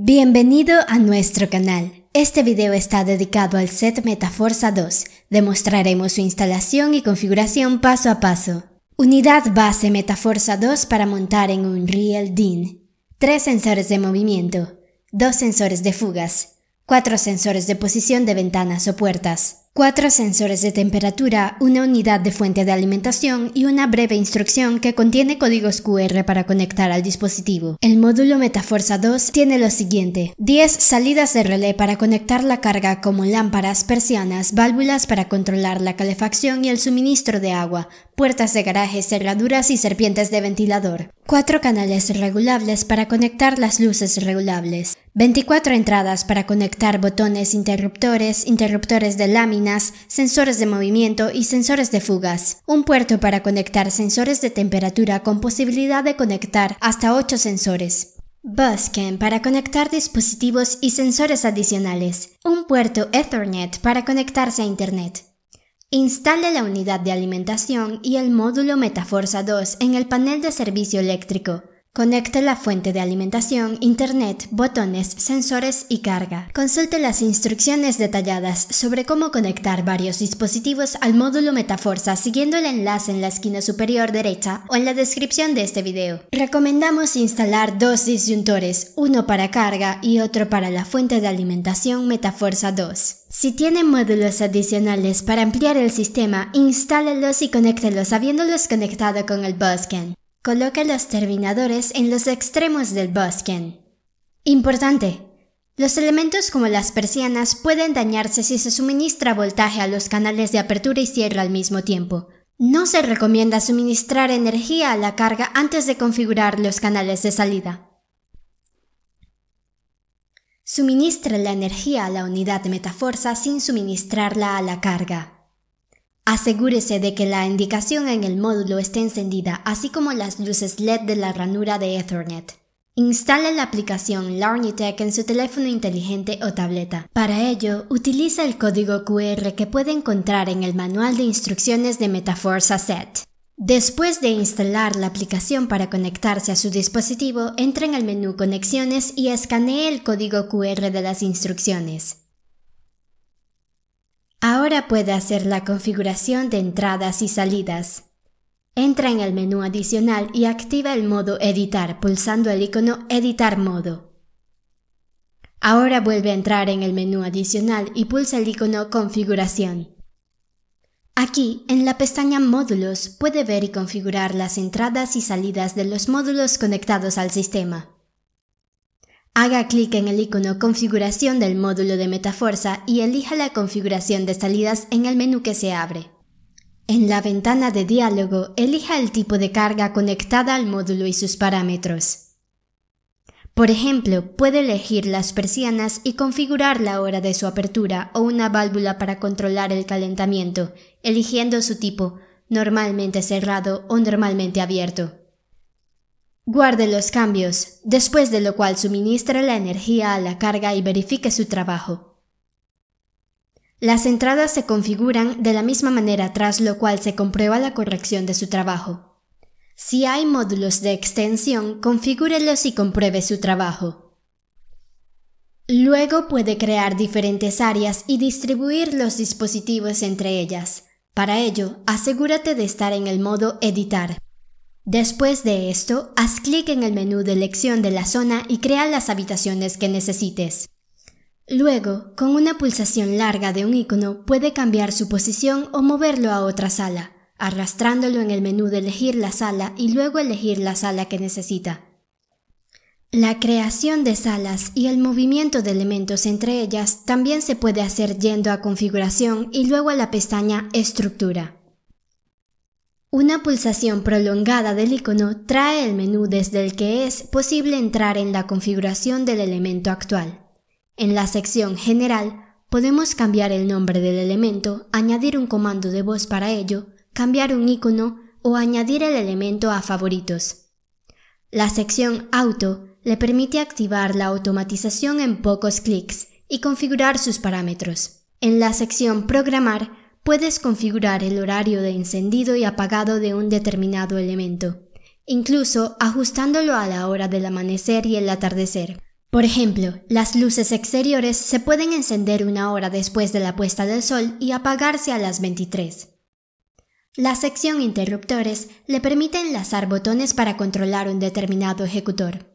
Bienvenido a nuestro canal. Este video está dedicado al set Metaforza 2. Demostraremos su instalación y configuración paso a paso. Unidad base Metaforza 2 para montar en un Real DIN. Tres sensores de movimiento. Dos sensores de fugas. 4 sensores de posición de ventanas o puertas, 4 sensores de temperatura, una unidad de fuente de alimentación y una breve instrucción que contiene códigos QR para conectar al dispositivo. El módulo Metaforza 2 tiene lo siguiente, 10 salidas de relé para conectar la carga como lámparas, persianas, válvulas para controlar la calefacción y el suministro de agua, puertas de garaje, cerraduras y serpientes de ventilador, 4 canales regulables para conectar las luces regulables, 24 entradas para conectar botones interruptores, interruptores de láminas, sensores de movimiento y sensores de fugas. Un puerto para conectar sensores de temperatura con posibilidad de conectar hasta 8 sensores. Buscan para conectar dispositivos y sensores adicionales. Un puerto Ethernet para conectarse a Internet. Instale la unidad de alimentación y el módulo Metaforza 2 en el panel de servicio eléctrico. Conecte la fuente de alimentación, internet, botones, sensores y carga. Consulte las instrucciones detalladas sobre cómo conectar varios dispositivos al módulo Metaforza siguiendo el enlace en la esquina superior derecha o en la descripción de este video. Recomendamos instalar dos disyuntores, uno para carga y otro para la fuente de alimentación Metaforza 2. Si tienen módulos adicionales para ampliar el sistema, instálelos y conéctelos habiéndolos conectado con el Buscan. Coloca los terminadores en los extremos del buskin. Importante. Los elementos como las persianas pueden dañarse si se suministra voltaje a los canales de apertura y cierre al mismo tiempo. No se recomienda suministrar energía a la carga antes de configurar los canales de salida. Suministra la energía a la unidad de metaforza sin suministrarla a la carga. Asegúrese de que la indicación en el módulo esté encendida, así como las luces LED de la ranura de Ethernet. Instale la aplicación LarniTech en su teléfono inteligente o tableta. Para ello, utiliza el código QR que puede encontrar en el manual de instrucciones de Metaforce Asset. Después de instalar la aplicación para conectarse a su dispositivo, entre en el menú Conexiones y escanee el código QR de las instrucciones. Ahora puede hacer la configuración de entradas y salidas. Entra en el menú adicional y activa el modo Editar pulsando el icono Editar modo. Ahora vuelve a entrar en el menú adicional y pulsa el icono Configuración. Aquí, en la pestaña Módulos, puede ver y configurar las entradas y salidas de los módulos conectados al sistema. Haga clic en el icono Configuración del módulo de Metaforza y elija la configuración de salidas en el menú que se abre. En la ventana de diálogo, elija el tipo de carga conectada al módulo y sus parámetros. Por ejemplo, puede elegir las persianas y configurar la hora de su apertura o una válvula para controlar el calentamiento, eligiendo su tipo, normalmente cerrado o normalmente abierto. Guarde los cambios, después de lo cual suministre la energía a la carga y verifique su trabajo. Las entradas se configuran de la misma manera tras lo cual se comprueba la corrección de su trabajo. Si hay módulos de extensión, configúrelos y compruebe su trabajo. Luego puede crear diferentes áreas y distribuir los dispositivos entre ellas. Para ello, asegúrate de estar en el modo Editar. Después de esto, haz clic en el menú de elección de la zona y crea las habitaciones que necesites. Luego, con una pulsación larga de un icono, puede cambiar su posición o moverlo a otra sala, arrastrándolo en el menú de elegir la sala y luego elegir la sala que necesita. La creación de salas y el movimiento de elementos entre ellas también se puede hacer yendo a configuración y luego a la pestaña estructura. Una pulsación prolongada del icono trae el menú desde el que es posible entrar en la configuración del elemento actual. En la sección General podemos cambiar el nombre del elemento, añadir un comando de voz para ello, cambiar un icono o añadir el elemento a favoritos. La sección Auto le permite activar la automatización en pocos clics y configurar sus parámetros. En la sección Programar Puedes configurar el horario de encendido y apagado de un determinado elemento, incluso ajustándolo a la hora del amanecer y el atardecer. Por ejemplo, las luces exteriores se pueden encender una hora después de la puesta del sol y apagarse a las 23. La sección Interruptores le permite enlazar botones para controlar un determinado ejecutor.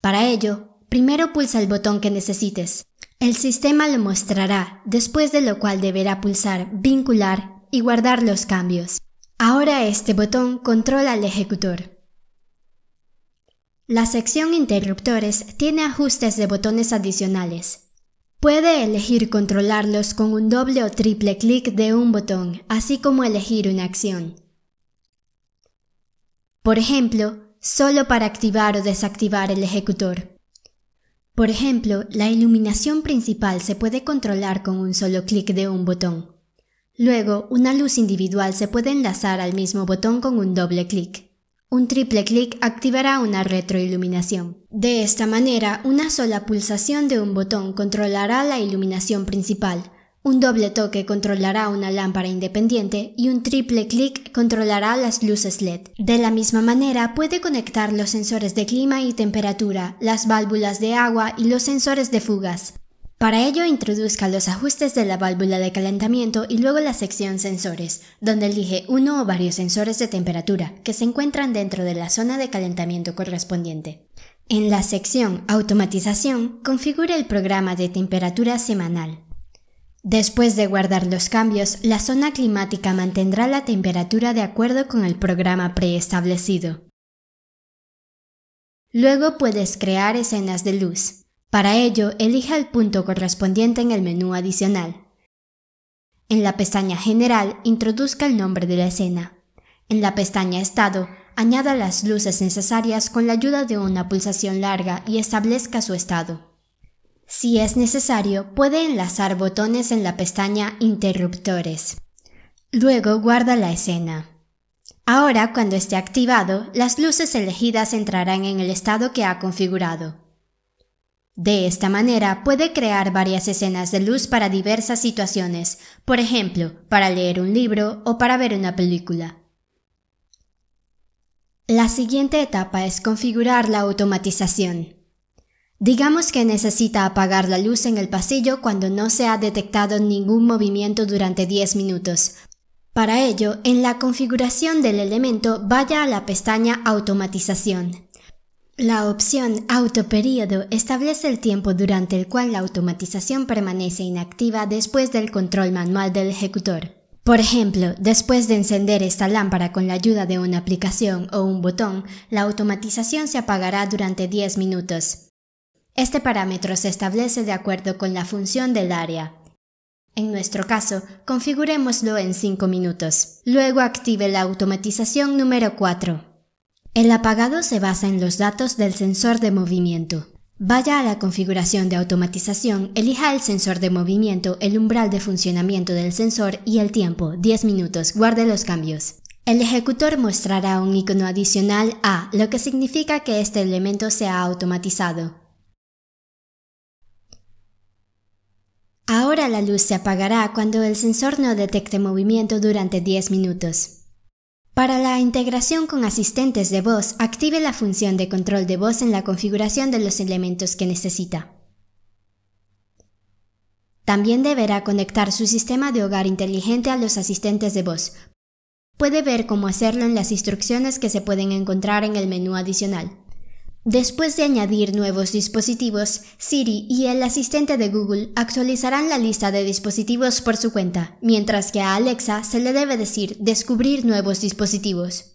Para ello, primero pulsa el botón que necesites, el sistema lo mostrará, después de lo cual deberá pulsar Vincular y guardar los cambios. Ahora este botón controla el ejecutor. La sección Interruptores tiene ajustes de botones adicionales. Puede elegir controlarlos con un doble o triple clic de un botón, así como elegir una acción. Por ejemplo, solo para activar o desactivar el ejecutor. Por ejemplo, la iluminación principal se puede controlar con un solo clic de un botón. Luego, una luz individual se puede enlazar al mismo botón con un doble clic. Un triple clic activará una retroiluminación. De esta manera, una sola pulsación de un botón controlará la iluminación principal, un doble toque controlará una lámpara independiente y un triple clic controlará las luces LED. De la misma manera puede conectar los sensores de clima y temperatura, las válvulas de agua y los sensores de fugas. Para ello introduzca los ajustes de la válvula de calentamiento y luego la sección sensores, donde elige uno o varios sensores de temperatura que se encuentran dentro de la zona de calentamiento correspondiente. En la sección Automatización, configure el programa de temperatura semanal. Después de guardar los cambios, la zona climática mantendrá la temperatura de acuerdo con el programa preestablecido. Luego puedes crear escenas de luz. Para ello, elija el punto correspondiente en el menú adicional. En la pestaña General, introduzca el nombre de la escena. En la pestaña Estado, añada las luces necesarias con la ayuda de una pulsación larga y establezca su estado. Si es necesario, puede enlazar botones en la pestaña Interruptores. Luego guarda la escena. Ahora, cuando esté activado, las luces elegidas entrarán en el estado que ha configurado. De esta manera puede crear varias escenas de luz para diversas situaciones, por ejemplo, para leer un libro o para ver una película. La siguiente etapa es configurar la automatización. Digamos que necesita apagar la luz en el pasillo cuando no se ha detectado ningún movimiento durante 10 minutos. Para ello, en la configuración del elemento vaya a la pestaña Automatización. La opción Autoperíodo establece el tiempo durante el cual la automatización permanece inactiva después del control manual del ejecutor. Por ejemplo, después de encender esta lámpara con la ayuda de una aplicación o un botón, la automatización se apagará durante 10 minutos. Este parámetro se establece de acuerdo con la función del área. En nuestro caso, configurémoslo en 5 minutos. Luego active la automatización número 4. El apagado se basa en los datos del sensor de movimiento. Vaya a la configuración de automatización, elija el sensor de movimiento, el umbral de funcionamiento del sensor y el tiempo, 10 minutos, guarde los cambios. El ejecutor mostrará un icono adicional A, lo que significa que este elemento se ha automatizado. Ahora la luz se apagará cuando el sensor no detecte movimiento durante 10 minutos. Para la integración con asistentes de voz, active la función de control de voz en la configuración de los elementos que necesita. También deberá conectar su sistema de hogar inteligente a los asistentes de voz. Puede ver cómo hacerlo en las instrucciones que se pueden encontrar en el menú adicional. Después de añadir nuevos dispositivos, Siri y el asistente de Google actualizarán la lista de dispositivos por su cuenta, mientras que a Alexa se le debe decir descubrir nuevos dispositivos.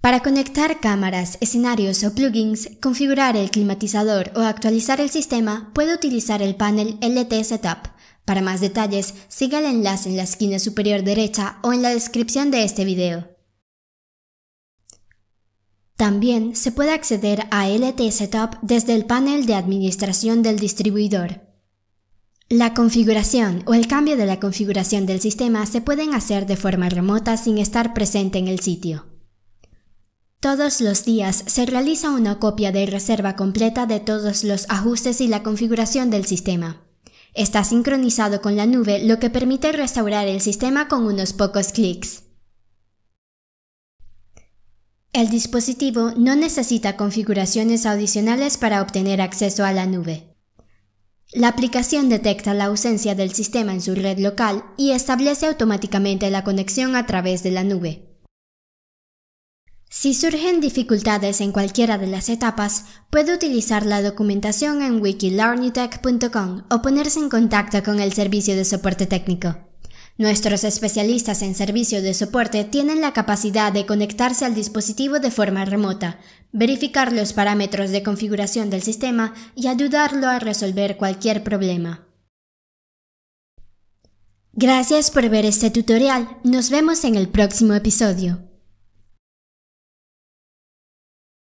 Para conectar cámaras, escenarios o plugins, configurar el climatizador o actualizar el sistema, puede utilizar el panel LT Setup. Para más detalles, siga el enlace en la esquina superior derecha o en la descripción de este video. También se puede acceder a LT Setup desde el panel de administración del distribuidor. La configuración o el cambio de la configuración del sistema se pueden hacer de forma remota sin estar presente en el sitio. Todos los días se realiza una copia de reserva completa de todos los ajustes y la configuración del sistema. Está sincronizado con la nube, lo que permite restaurar el sistema con unos pocos clics. El dispositivo no necesita configuraciones adicionales para obtener acceso a la nube. La aplicación detecta la ausencia del sistema en su red local y establece automáticamente la conexión a través de la nube. Si surgen dificultades en cualquiera de las etapas, puede utilizar la documentación en wikilearnitech.com o ponerse en contacto con el servicio de soporte técnico. Nuestros especialistas en servicio de soporte tienen la capacidad de conectarse al dispositivo de forma remota, verificar los parámetros de configuración del sistema y ayudarlo a resolver cualquier problema. Gracias por ver este tutorial. Nos vemos en el próximo episodio.